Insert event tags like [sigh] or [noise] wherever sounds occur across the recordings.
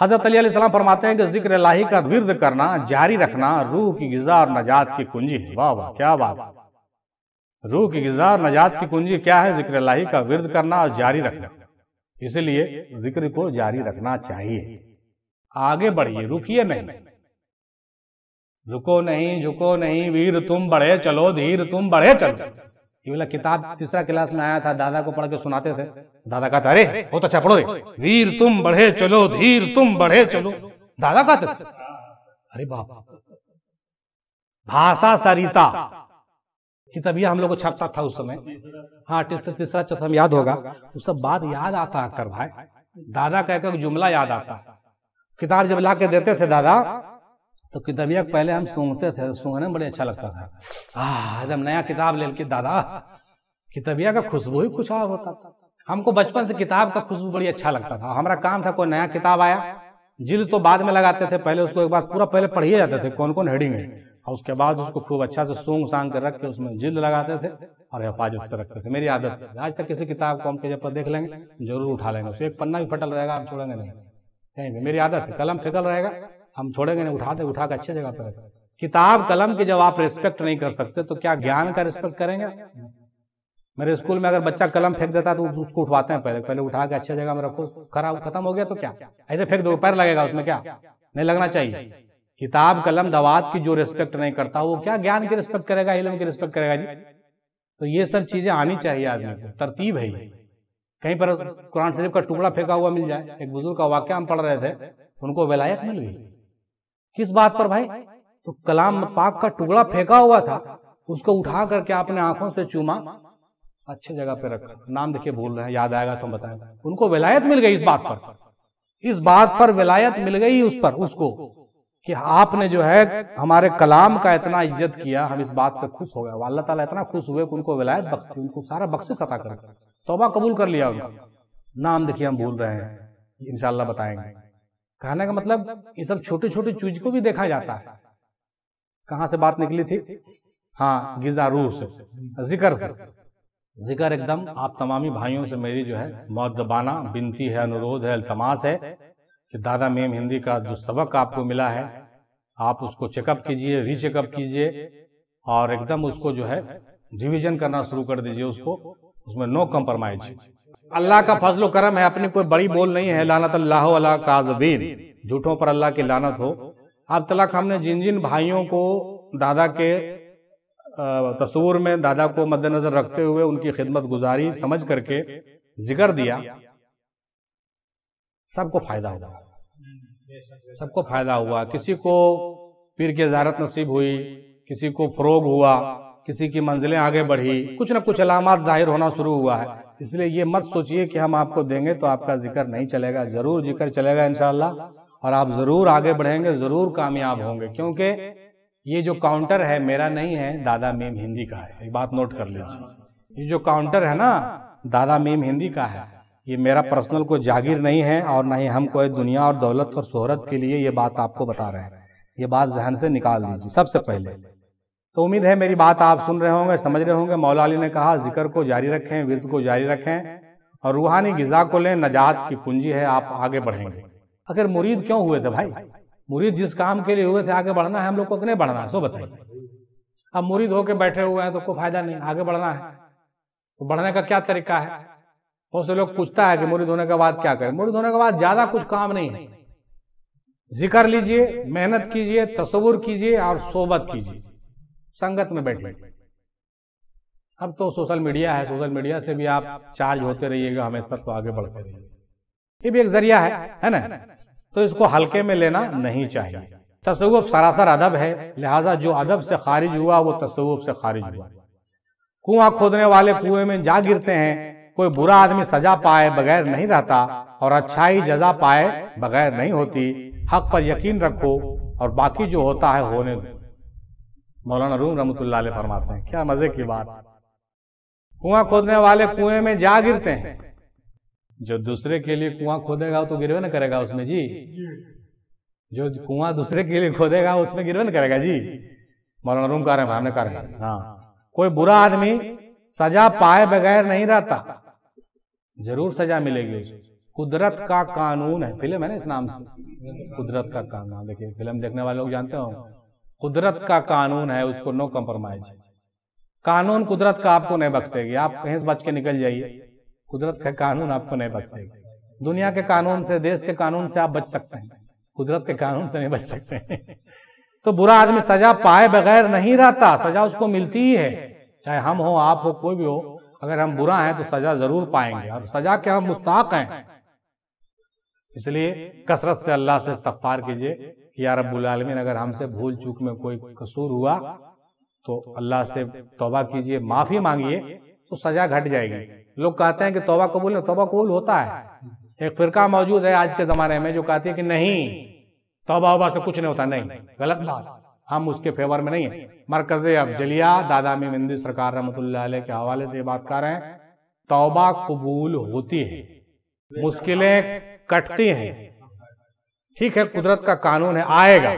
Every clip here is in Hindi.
हजरत अली सलाम फरमाते हैं कि जिक्र लाही का विरद करना जारी रखना रूह की गजा और नजात की कुंजी है वाह वाह क्या बात रूह की गजा और नजात की कुंजी क्या है जिक्र लाही का विरद करना और जारी रखना इसलिए जिक्र को जारी रखना चाहिए आगे बढ़िए रुकिए नहीं रुको नहीं झुको नहीं वीर तुम बढ़े चलो धीर तुम बढ़े चलो ये वाला किताब तीसरा क्लास में आया था दादा को पढ़ के सुनाते थे दादा कहते अरे बहुत अच्छा पढ़ो वीर तुम बढ़े चलो धीर तुम बढ़े चलो दादा कहते अरे बाप भाषा सरिता की तबियत हम लोग को छपता था उस समय हाँ तीसरा तीसरा चौथा याद होगा उस सब बात याद आता कर भाई दादा कहकर जुमला याद आता किताब जब ला के देते थे दादा तो किताबिया पहले हम सूंघते थे सूंघने में बड़े अच्छा लगता था आ एकदम नया किताब ले लेके दादा किताबिया का खुशबू ही कुछ और होता था हमको बचपन से किताब का खुशबू बड़ी अच्छा लगता था हमारा काम था कोई नया किताब आया जिल तो बाद में लगाते थे पहले उसको एक बार पूरा पहले पढ़िए जाते थे कौन कौन हेडिंग है और उसके बाद उसको खूब अच्छा से सूंग सांग कर रख के उसमें जिल लगाते थे और हिफाजत से रखते थे मेरी आदत है आज तक किसी किताब को हम पेज पर देख लेंगे जरूर उठा लेंगे उसको एक पन्ना भी फटल रहेगा हम छोड़ेंगे नहीं कहीं मेरी आदत है कलम फिकल रहेगा हम छोड़ेंगे नहीं उठाते उठा के अच्छे जगह पर किताब कलम की जब आप रिस्पेक्ट नहीं कर सकते तो क्या ज्ञान का रिस्पेक्ट करेंगे मेरे स्कूल में अगर बच्चा कलम फेंक देता है तो उसको उठवाते हैं पहले पहले उठा के अच्छे जगह में रखो खराब खत्म हो गया तो क्या ऐसे फेंक दो पैर लगेगा उसमें क्या नहीं लगना चाहिए किताब कलम दवात की जो रिस्पेक्ट नहीं करता वो क्या ज्ञान की रिस्पेक्ट करेगा इलम की रिस्पेक्ट करेगा जी तो ये सब चीजें आनी चाहिए आदमी को तरतीब है कहीं पर कुरान शरीफ का टुकड़ा फेंका हुआ मिल जाए एक बुजुर्ग का वाक्य हम पढ़ रहे थे उनको वेलायत मिल गई किस बात पर भाई तो कलाम पाक का टुकड़ा फेंका हुआ था उसको उठा करके आपने आंखों से चूमा अच्छे जगह पे रखा नाम देखिए भूल रहे हैं याद आएगा तो बताएगा उनको विलायत मिल गई इस बात पर इस बात पर विलायत मिल गई उस पर उसको कि आपने जो है हमारे कलाम का इतना इज्जत किया हम इस बात से खुश हो गए अल्लाह ताला इतना खुश हुए कि उनको विलायत बख्श दी उनको सारा बख्शिश अता कर तोबा कबूल कर लिया उनका नाम देखिए हम भूल रहे हैं इनशाला बताएंगे कहने का मतलब ये सब छोटे छोटे चीज को भी देखा जाता है कहाँ से बात निकली थी हाँ गिजा रूह से जिक्र से जिक्र एकदम आप तमामी भाइयों से मेरी जो है मौदबाना बिनती है अनुरोध है अल्तमास है कि दादा मेम हिंदी का जो सबक आपको मिला है आप उसको चेकअप कीजिए रीचेकअप कीजिए और एकदम उसको जो है रिविजन करना शुरू कर दीजिए उसको उसमें नो कम्प्रोमाइज अल्लाह का फजल करम है अपनी कोई बड़ी बोल नहीं है लानत अल्लाह अला काजबीन झूठों पर अल्लाह की लानत हो अब तलाक हमने जिन जिन भाइयों को दादा के तस्वूर में दादा को मद्देनजर रखते हुए उनकी खिदमत गुजारी समझ करके जिक्र दिया सबको फायदा हुआ सबको फायदा हुआ किसी को पीर की जारत नसीब हुई किसी को फरोग हुआ किसी की मंजिलें आगे बढ़ी कुछ न कुछ अलामत जाहिर होना शुरू हुआ है इसलिए ये मत सोचिए कि हम आपको देंगे तो आपका जिक्र नहीं चलेगा जरूर जिक्र चलेगा इनशाला और आप जरूर आगे बढ़ेंगे जरूर कामयाब होंगे क्योंकि ये जो काउंटर है मेरा नहीं है दादा मेम हिंदी का है एक बात नोट कर लीजिए ये जो काउंटर है ना दादा मेम हिंदी का है ये मेरा पर्सनल कोई जागीर नहीं है और ना ही हम कोई दुनिया और दौलत और शोहरत के लिए ये बात आपको बता रहे हैं ये बात जहन से निकाल दीजिए सबसे पहले तो उम्मीद है मेरी बात आप सुन रहे होंगे समझ रहे होंगे मौलाली ने कहा जिक्र को जारी रखें विरद को जारी रखें और रूहानी गिजा को लें नजात की पूंजी है आप आगे बढ़ेंगे आखिर मुरीद क्यों हुए थे भाई मुरीद जिस काम के लिए हुए थे आगे बढ़ना है हम लोग को कितने बढ़ना है सो बताइए अब मुरीद होके बैठे हुए हैं तो कोई फायदा नहीं आगे बढ़ना है तो बढ़ने का क्या तरीका है बहुत से लोग पूछता है कि मुरीद होने के बाद क्या करें मुरीद होने के बाद ज्यादा कुछ काम नहीं है जिक्र लीजिए मेहनत कीजिए तस्वुर कीजिए और सोबत कीजिए संगत में बैठे अब तो सोशल मीडिया है सोशल मीडिया से भी आप चार्ज होते रहिएगा हमेशा तो आगे बढ़ते रहिए ये भी एक जरिया है है ना तो इसको हल्के में लेना नहीं चाहिए तस्वुफ सरासर अदब है लिहाजा जो अदब से खारिज हुआ वो तस्वुफ से खारिज हुआ कुआं खोदने वाले कुएं में जा गिरते हैं कोई बुरा आदमी सजा पाए बगैर नहीं रहता और अच्छाई जजा पाए बगैर नहीं होती हक पर यकीन रखो और बाकी जो होता है होने दो मौलाना रूम रमतुल्ला फरमाते हैं क्या मजे की बात कुआं खोदने वाले कुएं में जा गिरते हैं जो दूसरे के लिए कुआं खोदेगा तो गिरवे ना करेगा उसमें जी जो कुआं दूसरे के लिए खोदेगा उसमें गिरवे ना करेगा जी मौलाना रूम कर रहे हैं रहे हाँ कोई बुरा आदमी सजा पाए बगैर नहीं रहता जरूर सजा मिलेगी उसको कुदरत का कानून है फिल्म है ना इस नाम से कुदरत का कानून देखिए फिल्म देखने वाले लोग जानते हो कुदरत का कानून है उसको नो कम्प्रोमाइज कानून कुदरत का आपको नहीं बख्शेगी आप कहीं से बच के निकल जाइए कुदरत का कानून आपको नहीं बख्शेगी दुनिया के कानून से देश के कानून से आप बच सकते हैं कुदरत के कानून से नहीं बच सकते तो बुरा आदमी सजा पाए बगैर नहीं रहता सजा उसको मिलती ही है चाहे हम हो आप हो कोई भी हो अगर हम बुरा हैं तो सजा जरूर पाएंगे और सजा के हम मुस्ताक हैं इसलिए कसरत से अल्लाह से इस्तफार कीजिए या आलमीन अगर हमसे भूल चूक में कोई कसूर हुआ तो अल्लाह से तोबा कीजिए माफ़ी मांगिए तो सजा घट जाएगी लोग कहते हैं कि तोबा कबूल है तोबा कबूल होता है एक फिरका मौजूद है आज के ज़माने में जो कहती है कि नहीं तोबा वोबा से कुछ नहीं होता नहीं गलत बात हम उसके फेवर में नहीं है मरकज़ जलिया दादा में मिंदी सरकार रमत के हवाले से बात कर रहे हैं तोबा कबूल होती है मुश्किलें कटती हैं ठीक है कुदरत का कानून है आएगा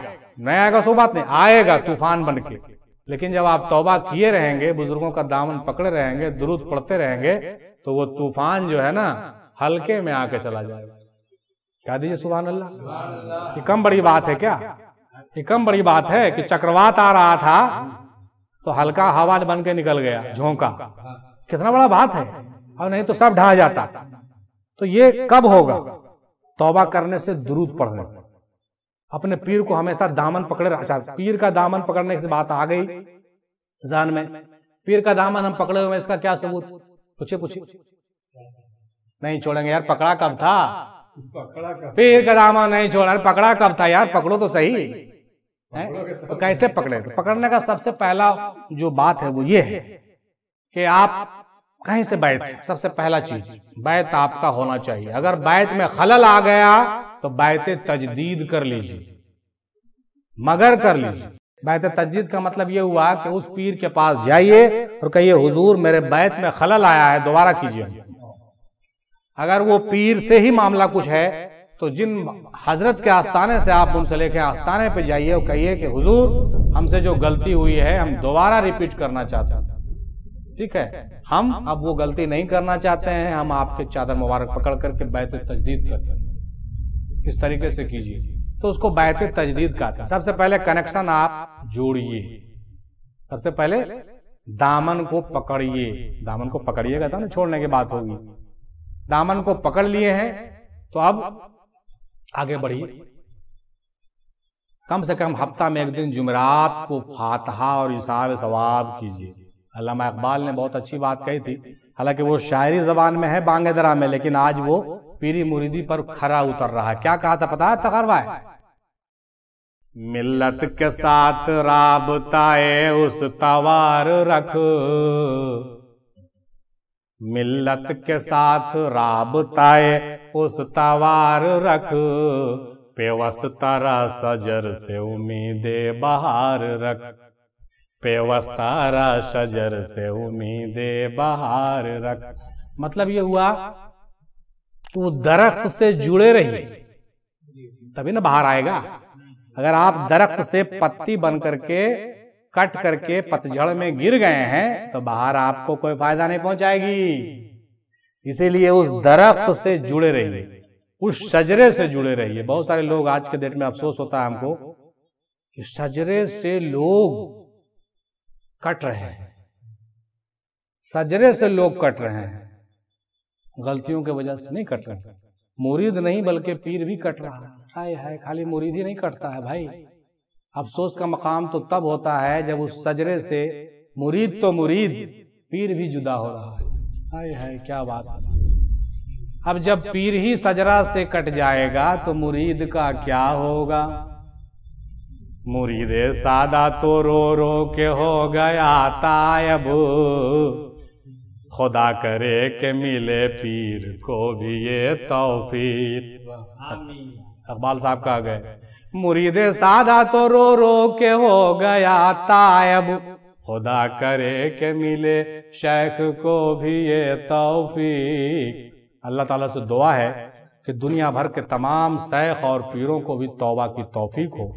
नहीं आएगा सो बात नहीं आएगा तूफान बन के लेकिन जब आप तौबा किए रहेंगे बुजुर्गों का दामन पकड़े रहेंगे दुरुद पढ़ते रहेंगे तो वो तूफान जो है ना हल्के में आके चला जाएगा क्या दीजिए सुबह अल्लाह ये कम बड़ी बात है क्या ये कम बड़ी बात है कि चक्रवात आ रहा था तो हल्का हवा बन के निकल गया झोंका कितना बड़ा बात है और नहीं तो सब ढहा जाता तो ये कब होगा तौबा करने से दुरूद पढ़ने से अपने पीर को हमेशा दामन पकड़े अच्छा पीर का दामन पकड़ने से बात आ गई जान में पीर का दामन हम पकड़े हुए इसका क्या सबूत पूछे पूछे नहीं छोड़ेंगे यार पकड़ा कब था पकड़ा कब पीर का दामन नहीं छोड़ा पकड़ा कब था यार पकड़ो तो सही तो कैसे पकड़े तो पकड़ने का सबसे पहला जो बात है वो ये है कि आप कहीं से बैत सबसे पहला चीज बैत आपका होना चाहिए अगर बैत में खलल आ गया तो बैत तजदीद कर लीजिए मगर कर लीजिए बैत तजदीद का मतलब ये हुआ कि उस पीर के पास जाइए और कहिए हुजूर मेरे बैत में खलल आया है दोबारा कीजिए अगर वो पीर से ही मामला कुछ है तो जिन हजरत के आस्थाने से आप उनसे लेके आस्थाने पे जाइए और कहिए कि हुजूर हमसे जो गलती हुई है हम दोबारा रिपीट करना चाहते हैं ठीक है हम अब वो गलती नहीं करना चाहते हैं हम आपके चादर मुबारक पकड़ करके बैत तजदीद करते हैं इस तरीके से कीजिए तो उसको बैत तजदीद कहते हैं सबसे पहले कनेक्शन आप जोड़िए सबसे पहले दामन को पकड़िए दामन को पकड़िएगा था तो ना छोड़ने की बात होगी दामन को पकड़ लिए हैं तो अब आगे बढ़िए कम से कम हफ्ता में एक दिन जुमेरात को फातहा और इशार सवाब कीजिए अलामा इकबाल ने बहुत अच्छी बात कही थी हालांकि वो शायरी जबान में है बांगे दरा में लेकिन आज वो पीरी मुरीदी पर खरा उतर रहा है क्या कहा था पता है तकरवा मिल्लत के साथ राबताए उस तवार रख मिल्लत के साथ राबताए उस तवार रख पेवस्त तारा सजर से उम्मीदें बहार रख पेवस्तारा वस्तारा शजर से उम्मीदे बहार रख मतलब ये हुआ कि वो दरख्त से जुड़े रहिए तभी ना बाहर आएगा अगर आप दरख्त से पत्ती बन करके कट करके पतझड़ में गिर गए हैं तो बाहर आपको कोई फायदा नहीं पहुंचाएगी इसीलिए उस दरख्त से जुड़े रहिए उस शजरे से जुड़े रहिए बहुत सारे लोग आज के डेट में अफसोस होता है हमको कि शजरे से लोग कट रहे हैं सजरे से लोग कट रहे हैं गलतियों के वजह से नहीं कट रहे मुरीद नहीं बल्कि पीर भी कट रहा है हाय हाय खाली मुरीद ही नहीं कटता है भाई अफसोस का मकाम तो तब होता है जब उस सजरे से मुरीद तो मुरीद पीर भी जुदा हो रहा है हाय हाय क्या बात है अब जब पीर ही सजरा से कट जाएगा तो मुरीद का क्या होगा मुरीदे सादा तो रो रो के हो गया तायब खुदा करे के मिले पीर को भी ये तौफीक अकबाल साहब कहा गए मुरीदे सादा तो रो रो के हो गया तायब खुदा करे के मिले शेख को भी ये तौफीक अल्लाह ताला से दुआ है कि दुनिया भर के तमाम शेख और पीरों को भी तौबा की तौफीक हो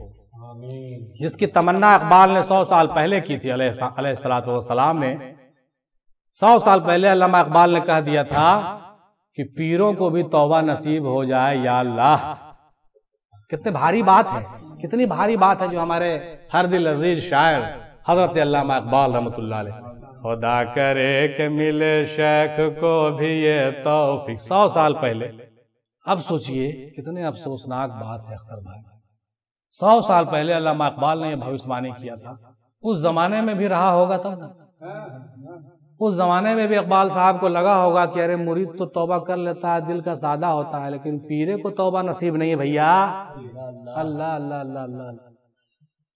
जिसकी तमन्ना इकबाल ने सौ साल पहले की थी सलाम ने सौ साल पहले अल्लामा इकबाल ने कह दिया था कि पीरों को भी तौबा नसीब हो जाए या अल्लाह कितने भारी बात है कितनी भारी बात है जो हमारे हर दिल अजीज शायर हजरत अल्लामा इकबाल रहमत खुदा करे के मिले शेख को भी ये तौफीक सौ साल पहले अब सोचिए कितने अफसोसनाक बात है अख्तर भाई सौ साल पहले अलामा इकबाल ने यह भविष्यवाणी किया था उस जमाने में भी रहा होगा तब उस जमाने में भी इकबाल साहब को लगा होगा कि अरे मुरीद तो तौबा कर लेता है दिल का सादा होता है लेकिन पीरे को तौबा नसीब नहीं है भैया अल्लाह अल्लाह अल्लाह अल्लाह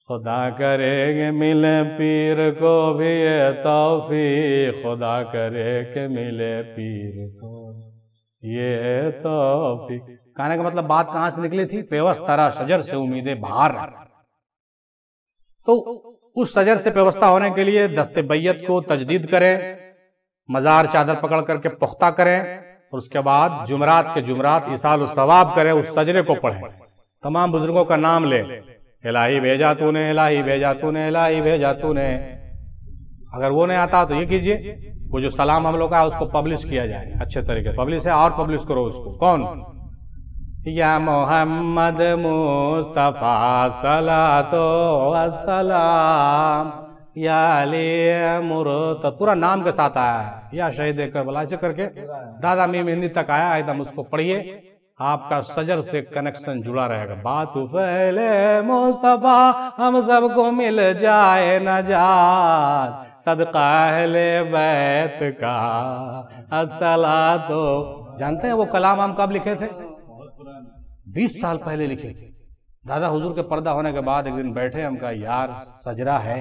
खुदा करेंगे मिले पीर को भी ये तोफी खुदा करे के मिले पीर को ये तोफी कहने का मतलब बात कहां से निकली थी व्यवस्था सजर से उम्मीदें बाहर तो उस सजर से व्यवस्था होने के लिए दस्ते बैयत को तजदीद करें मजार चादर पकड़ करके पुख्ता करें और उसके बाद जुमरात के जुमरात इसाल सवाब करें उस सजरे को पढ़ें तमाम बुजुर्गों का नाम लें इलाही भेजा तूने इलाही भेजा तूने इलाही भेजा तूने अगर वो नहीं आता तो ये कीजिए वो जो सलाम हम लोग का उसको पब्लिश किया जाए अच्छे तरीके से पब्लिश है और पब्लिश करो उसको कौन या मोहम्मद मुस्तफ़ा सला तो असलाम या मुरत पूरा नाम के साथ आया है या शहीद बला ऐसे करके दादा मीम हिंदी तक आया एकदम उसको पढ़िए आपका सजर से कनेक्शन जुड़ा रहेगा बात पहले मुस्तफ़ा हम सबको मिल जाए न जाले बैत का असला तो जानते हैं वो कलाम हम कब लिखे थे बीस साल पहले थे दादा हुजूर के पर्दा होने के बाद एक दिन बैठे हम कहा यार सजरा है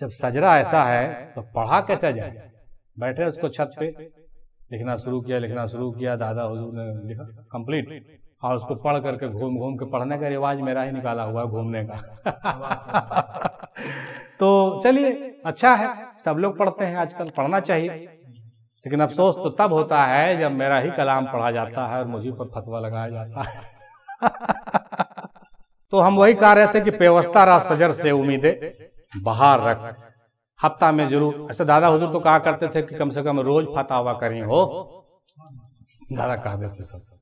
जब सजरा ऐसा है तो पढ़ा कैसे जाए बैठे उसको छत पे लिखना शुरू किया लिखना शुरू किया दादा हुजूर ने लिखा कंप्लीट और उसको पढ़ करके घूम घूम के पढ़ने का रिवाज मेरा ही निकाला हुआ है घूमने का [laughs] तो चलिए अच्छा है सब लोग पढ़ते हैं आजकल पढ़ना चाहिए लेकिन अफसोस तो तब होता है जब मेरा ही कलाम पढ़ा जाता है और मुझे पर फतवा लगाया जाता है तो हम वही कह रहे थे कि व्यवस्था रहा सजर से उम्मीदें बाहर रख हफ्ता में जरूर ऐसे दादा हुजूर तो कहा करते थे कि कम से कम रोज फतावा करी हो दादा कहा देते सब